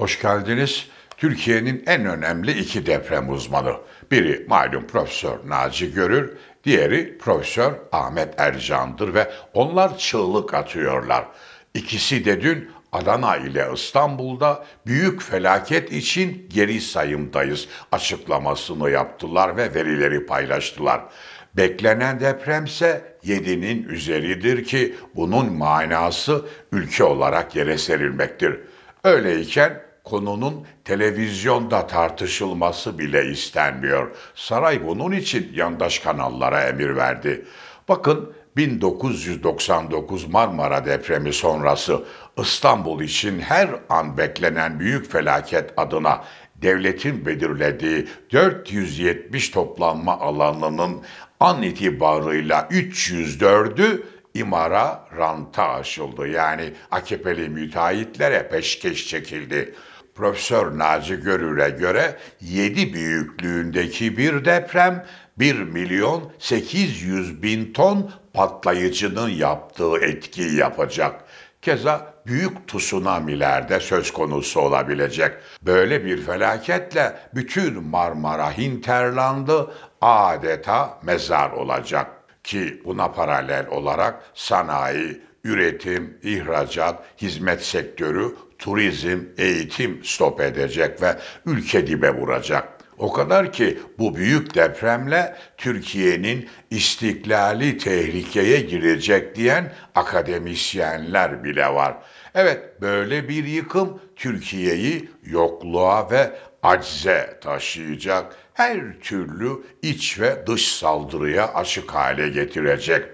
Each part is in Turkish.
Hoş geldiniz. Türkiye'nin en önemli iki deprem uzmanı. Biri malum Profesör Naci Görür, diğeri Profesör Ahmet Ercan'dır ve onlar çığlık atıyorlar. İkisi de dün Adana ile İstanbul'da büyük felaket için geri sayımdayız açıklamasını yaptılar ve verileri paylaştılar. Beklenen depremse 7'nin üzeridir ki bunun manası ülke olarak yere serilmektir. Öyleyken konunun televizyonda tartışılması bile istenmiyor. Saray bunun için yandaş kanallara emir verdi. Bakın 1999 Marmara depremi sonrası İstanbul için her an beklenen büyük felaket adına devletin belirlediği 470 toplanma alanının an itibarıyla 304'ü imara ranta aşıldı. Yani AKP'li müteahhitlere peşkeş çekildi. Profesör Naci Görür'e göre 7 büyüklüğündeki bir deprem 1 milyon 800 bin ton patlayıcının yaptığı etki yapacak. Keza büyük tsunamilerde söz konusu olabilecek. Böyle bir felaketle bütün Marmara Hinterland'ı adeta mezar olacak ki buna paralel olarak sanayi, üretim, ihracat, hizmet sektörü, turizm, eğitim stop edecek ve ülke dibe vuracak. O kadar ki bu büyük depremle Türkiye'nin istiklali tehlikeye girecek diyen akademisyenler bile var. Evet, böyle bir yıkım Türkiye'yi yokluğa ve acze taşıyacak her türlü iç ve dış saldırıya açık hale getirecek.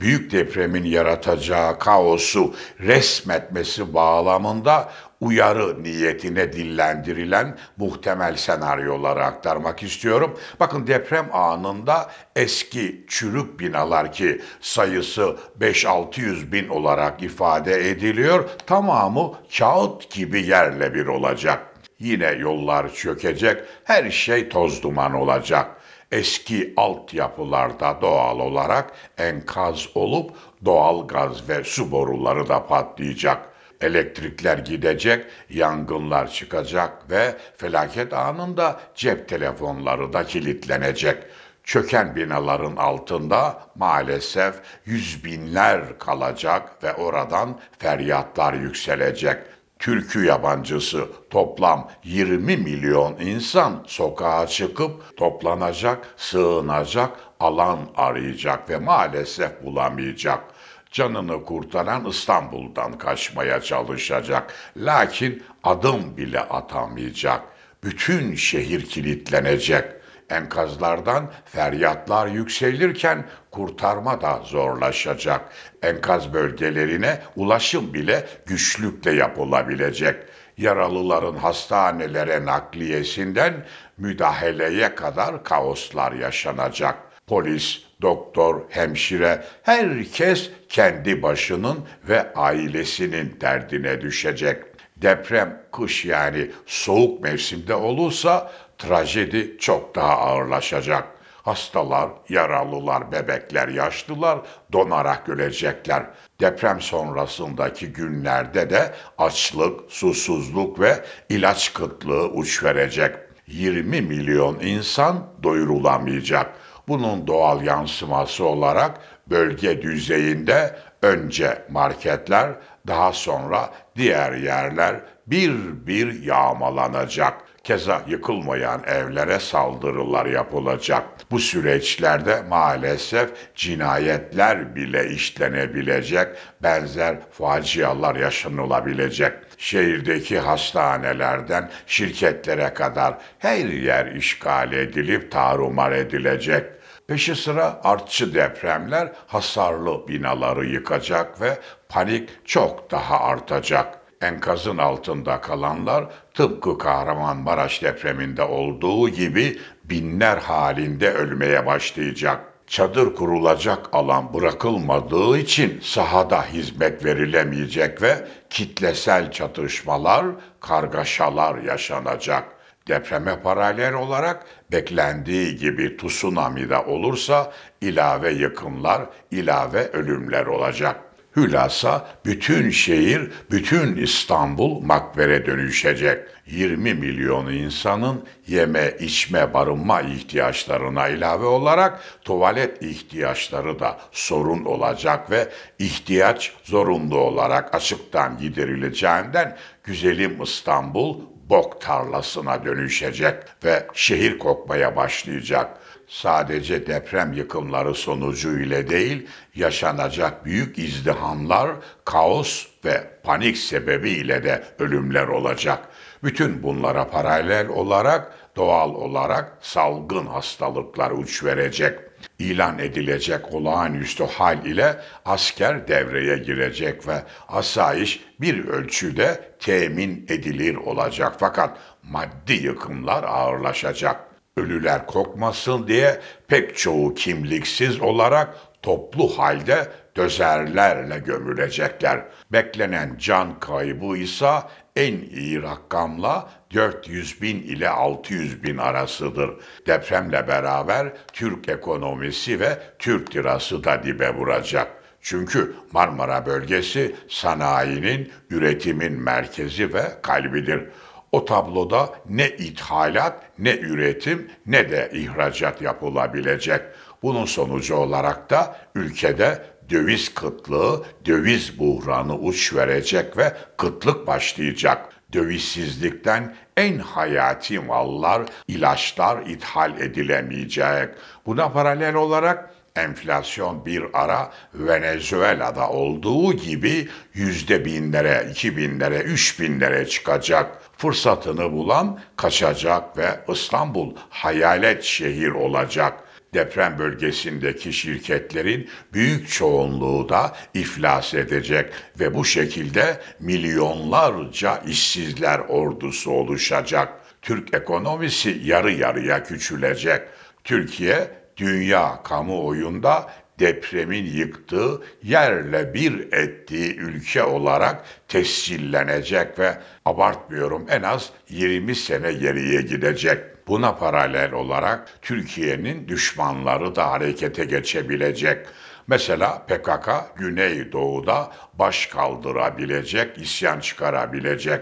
Büyük depremin yaratacağı kaosu resmetmesi bağlamında uyarı niyetine dillendirilen muhtemel senaryoları aktarmak istiyorum. Bakın deprem anında eski çürük binalar ki sayısı 5-600 bin olarak ifade ediliyor tamamı kağıt gibi yerle bir olacak. Yine yollar çökecek, her şey toz duman olacak. Eski altyapılarda doğal olarak enkaz olup doğal gaz ve su boruları da patlayacak. Elektrikler gidecek, yangınlar çıkacak ve felaket anında cep telefonları da kilitlenecek. Çöken binaların altında maalesef yüz binler kalacak ve oradan feryatlar yükselecek türkü yabancısı toplam 20 milyon insan sokağa çıkıp toplanacak, sığınacak, alan arayacak ve maalesef bulamayacak. Canını kurtaran İstanbul'dan kaçmaya çalışacak. Lakin adım bile atamayacak. Bütün şehir kilitlenecek.'' Enkazlardan feryatlar yükselirken kurtarma da zorlaşacak. Enkaz bölgelerine ulaşım bile güçlükle yapılabilecek. Yaralıların hastanelere nakliyesinden müdahaleye kadar kaoslar yaşanacak. Polis, doktor, hemşire, herkes kendi başının ve ailesinin derdine düşecek. Deprem kış yani soğuk mevsimde olursa Trajedi çok daha ağırlaşacak. Hastalar, yaralılar, bebekler, yaşlılar donarak ölecekler. Deprem sonrasındaki günlerde de açlık, susuzluk ve ilaç kıtlığı uç verecek. 20 milyon insan doyurulamayacak. Bunun doğal yansıması olarak bölge düzeyinde önce marketler, daha sonra diğer yerler bir bir yağmalanacak. Keza yıkılmayan evlere saldırılar yapılacak. Bu süreçlerde maalesef cinayetler bile işlenebilecek, benzer facialar yaşanılabilecek. Şehirdeki hastanelerden şirketlere kadar her yer işgal edilip tarumar edilecek. Peşi sıra artçı depremler hasarlı binaları yıkacak ve panik çok daha artacak enkazın altında kalanlar tıpkı Kahramanmaraş depreminde olduğu gibi binler halinde ölmeye başlayacak. Çadır kurulacak alan bırakılmadığı için sahada hizmet verilemeyecek ve kitlesel çatışmalar, kargaşalar yaşanacak. Depreme paralel olarak beklendiği gibi tsunami'de olursa ilave yıkımlar, ilave ölümler olacak. Hülasa bütün şehir, bütün İstanbul makbere dönüşecek. 20 milyon insanın yeme, içme, barınma ihtiyaçlarına ilave olarak tuvalet ihtiyaçları da sorun olacak ve ihtiyaç zorunlu olarak açıktan giderileceğinden güzelim İstanbul bok tarlasına dönüşecek ve şehir kokmaya başlayacak.'' sadece deprem yıkımları sonucu ile değil, yaşanacak büyük izdihamlar, kaos ve panik sebebiyle de ölümler olacak. Bütün bunlara paralel olarak doğal olarak salgın hastalıklar uç verecek. İlan edilecek olağanüstü hal ile asker devreye girecek ve asayiş bir ölçüde temin edilir olacak fakat maddi yıkımlar ağırlaşacak. Ölüler kokmasın diye pek çoğu kimliksiz olarak toplu halde dözerlerle gömülecekler. Beklenen can kaybı ise en iyi rakamla 400 bin ile 600 bin arasıdır. Depremle beraber Türk ekonomisi ve Türk lirası da dibe vuracak. Çünkü Marmara bölgesi sanayinin, üretimin merkezi ve kalbidir. O tabloda ne ithalat, ne üretim, ne de ihracat yapılabilecek. Bunun sonucu olarak da ülkede döviz kıtlığı, döviz buhranı uç verecek ve kıtlık başlayacak. Dövizsizlikten en hayati mallar, ilaçlar ithal edilemeyecek. Buna paralel olarak enflasyon bir ara Venezuela'da olduğu gibi yüzde binlere, iki binlere, üç binlere çıkacak fırsatını bulan kaçacak ve İstanbul hayalet şehir olacak. Deprem bölgesindeki şirketlerin büyük çoğunluğu da iflas edecek ve bu şekilde milyonlarca işsizler ordusu oluşacak. Türk ekonomisi yarı yarıya küçülecek. Türkiye dünya kamuoyunda depremin yıktığı, yerle bir ettiği ülke olarak tescillenecek ve abartmıyorum en az 20 sene geriye gidecek. Buna paralel olarak Türkiye'nin düşmanları da harekete geçebilecek. Mesela PKK Güneydoğu'da baş kaldırabilecek, isyan çıkarabilecek.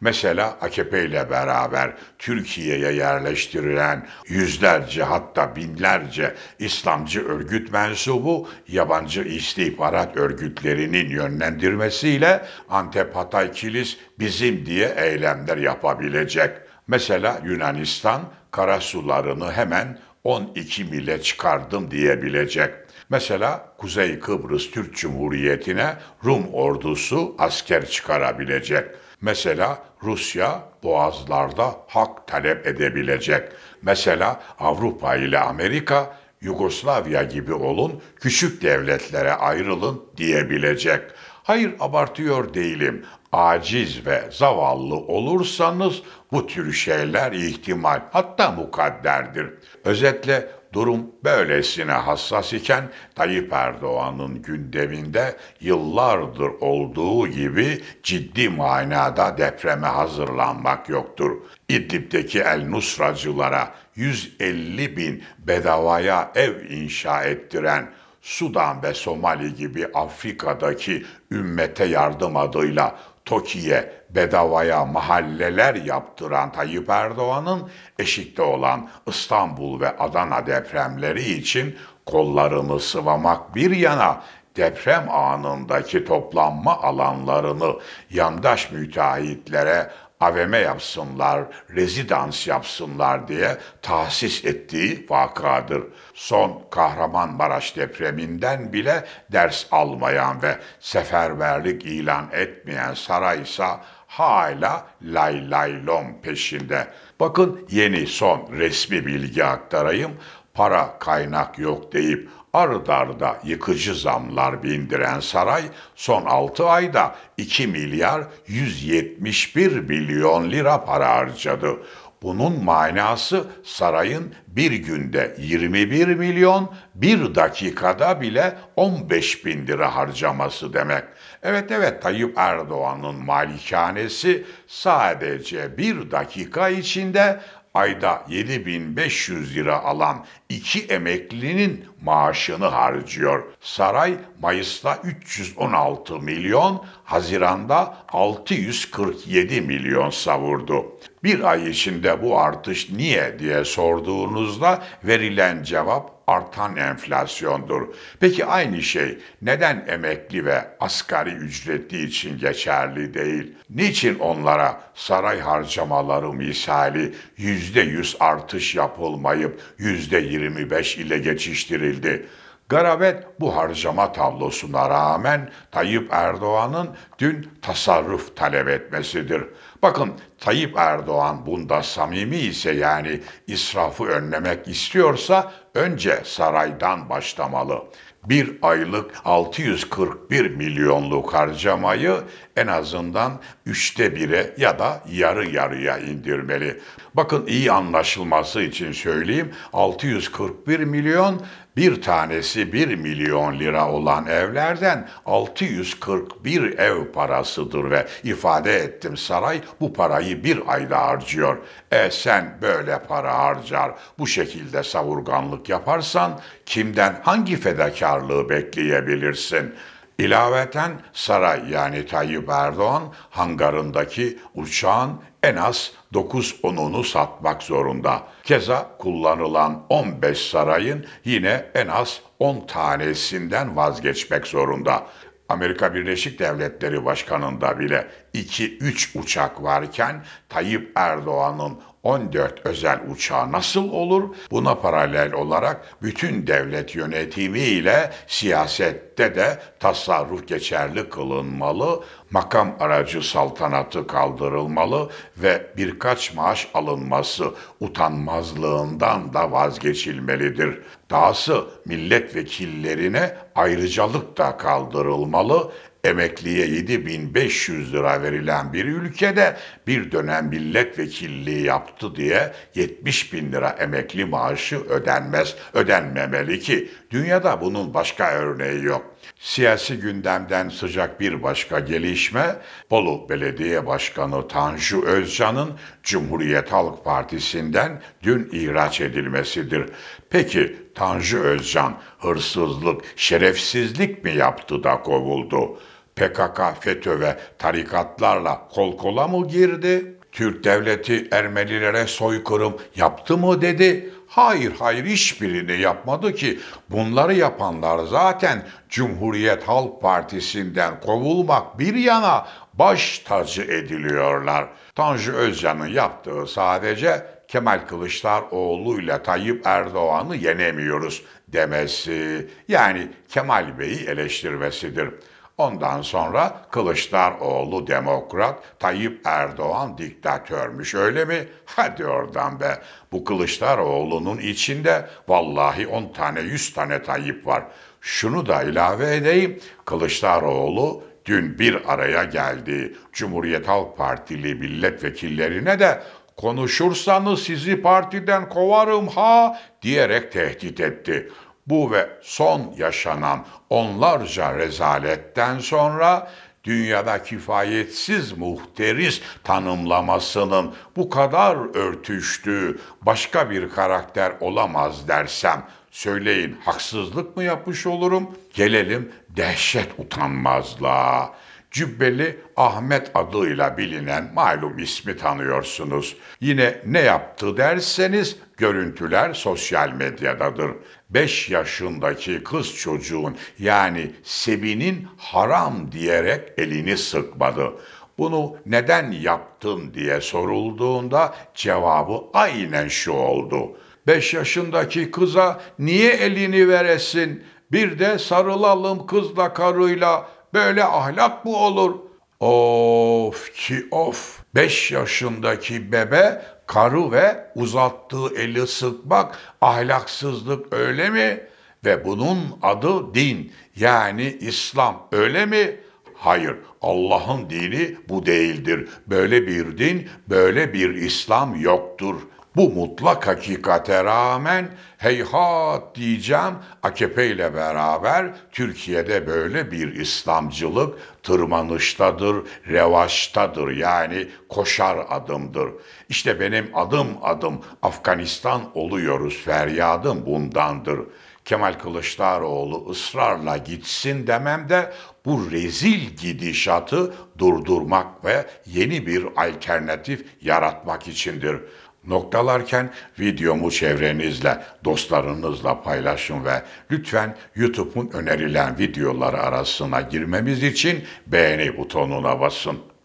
Mesela AKP ile beraber Türkiye'ye yerleştirilen yüzlerce hatta binlerce İslamcı örgüt mensubu yabancı istihbarat örgütlerinin yönlendirmesiyle Antep Hatay Kilis bizim diye eylemler yapabilecek. Mesela Yunanistan karasularını hemen 12 mile çıkardım diyebilecek. Mesela Kuzey Kıbrıs Türk Cumhuriyeti'ne Rum ordusu asker çıkarabilecek. Mesela Rusya boğazlarda hak talep edebilecek. Mesela Avrupa ile Amerika Yugoslavya gibi olun, küçük devletlere ayrılın diyebilecek. Hayır abartıyor değilim. Aciz ve zavallı olursanız bu tür şeyler ihtimal hatta mukadderdir. Özetle Durum böylesine hassas iken Tayyip Erdoğan'ın gündeminde yıllardır olduğu gibi ciddi manada depreme hazırlanmak yoktur. İdlib'deki El Nusracılara 150 bin bedavaya ev inşa ettiren Sudan ve Somali gibi Afrika'daki ümmete yardım adıyla TOKİ'ye bedavaya mahalleler yaptıran Tayyip Erdoğan'ın eşikte olan İstanbul ve Adana depremleri için kollarını sıvamak bir yana deprem anındaki toplanma alanlarını yandaş müteahhitlere AVM yapsınlar, rezidans yapsınlar diye tahsis ettiği vakadır. Son Kahramanmaraş depreminden bile ders almayan ve seferberlik ilan etmeyen saraysa hala lay lay lom peşinde. Bakın yeni son resmi bilgi aktarayım. Para kaynak yok deyip ard arda yıkıcı zamlar bindiren saray son 6 ayda 2 milyar 171 milyon lira para harcadı. Bunun manası sarayın bir günde 21 milyon, bir dakikada bile 15 bin lira harcaması demek. Evet evet Tayyip Erdoğan'ın malikanesi sadece bir dakika içinde ayda 7500 lira alan iki emeklinin maaşını harcıyor. Saray Mayıs'ta 316 milyon, Haziran'da 647 milyon savurdu bir ay içinde bu artış niye diye sorduğunuzda verilen cevap artan enflasyondur. Peki aynı şey neden emekli ve asgari ücretli için geçerli değil? Niçin onlara saray harcamaları misali %100 artış yapılmayıp %25 ile geçiştirildi? Garabet bu harcama tablosuna rağmen Tayyip Erdoğan'ın dün tasarruf talep etmesidir. Bakın Tayyip Erdoğan bunda samimi ise yani israfı önlemek istiyorsa önce saraydan başlamalı. Bir aylık 641 milyonluk harcamayı en azından üçte bire ya da yarı yarıya indirmeli. Bakın iyi anlaşılması için söyleyeyim 641 milyon bir tanesi 1 milyon lira olan evlerden 641 ev parasıdır ve ifade ettim saray bu parayı bir ayda harcıyor. E sen böyle para harcar, bu şekilde savurganlık yaparsan kimden hangi fedakarlığı bekleyebilirsin?'' İlaveten saray yani Tayyip Erdoğan hangarındaki uçağın en az 9-10'unu satmak zorunda. Keza kullanılan 15 sarayın yine en az 10 tanesinden vazgeçmek zorunda. Amerika Birleşik Devletleri Başkanı'nda bile 2-3 uçak varken Tayyip Erdoğan'ın 14 özel uçağı nasıl olur? Buna paralel olarak bütün devlet yönetimiyle siyasette de tasarruf geçerli kılınmalı, makam aracı saltanatı kaldırılmalı ve birkaç maaş alınması utanmazlığından da vazgeçilmelidir. Dahası milletvekillerine ayrıcalık da kaldırılmalı, emekliye 7500 lira verilen bir ülkede bir dönem milletvekilliği yaptı diye 70 bin lira emekli maaşı ödenmez, ödenmemeli ki. Dünyada bunun başka örneği yok. Siyasi gündemden sıcak bir başka gelişme, Bolu Belediye Başkanı Tanju Özcan'ın Cumhuriyet Halk Partisi'nden dün ihraç edilmesidir. Peki Tanju Özcan hırsızlık, şerefsizlik mi yaptı da kovuldu? PKK, FETÖ ve tarikatlarla kol kola mı girdi? Türk devleti Ermenilere soykırım yaptı mı dedi. Hayır hayır hiçbirini yapmadı ki. Bunları yapanlar zaten Cumhuriyet Halk Partisi'nden kovulmak bir yana baş tacı ediliyorlar. Tanju Özcan'ın yaptığı sadece Kemal Kılıçdaroğlu ile Tayyip Erdoğan'ı yenemiyoruz demesi. Yani Kemal Bey'i eleştirmesidir.'' Ondan sonra Kılıçdaroğlu demokrat, Tayyip Erdoğan diktatörmüş öyle mi? Hadi oradan be. Bu Kılıçdaroğlu'nun içinde vallahi 10 tane 100 tane Tayyip var. Şunu da ilave edeyim. Kılıçdaroğlu dün bir araya geldi. Cumhuriyet Halk Partili milletvekillerine de konuşursanız sizi partiden kovarım ha diyerek tehdit etti. Bu ve son yaşanan onlarca rezaletten sonra dünyada kifayetsiz muhteris tanımlamasının bu kadar örtüştüğü başka bir karakter olamaz dersem söyleyin haksızlık mı yapmış olurum? Gelelim dehşet utanmazlığa. Cübbeli Ahmet adıyla bilinen malum ismi tanıyorsunuz. Yine ne yaptı derseniz görüntüler sosyal medyadadır. 5 yaşındaki kız çocuğun yani Sebi'nin haram diyerek elini sıkmadı. Bunu neden yaptın diye sorulduğunda cevabı aynen şu oldu. 5 yaşındaki kıza niye elini veresin? Bir de sarılalım kızla karıyla. Böyle ahlak mı olur? Of ki of. 5 yaşındaki bebe karı ve uzattığı eli sıkmak ahlaksızlık öyle mi? Ve bunun adı din yani İslam öyle mi? Hayır Allah'ın dini bu değildir. Böyle bir din, böyle bir İslam yoktur.'' Bu mutlak hakikate rağmen heyhat diyeceğim AKP ile beraber Türkiye'de böyle bir İslamcılık tırmanıştadır, revaçtadır yani koşar adımdır. İşte benim adım adım Afganistan oluyoruz feryadım bundandır. Kemal Kılıçdaroğlu ısrarla gitsin demem de bu rezil gidişatı durdurmak ve yeni bir alternatif yaratmak içindir.'' Noktalarken videomu çevrenizle, dostlarınızla paylaşın ve lütfen YouTube'un önerilen videoları arasına girmemiz için beğeni butonuna basın.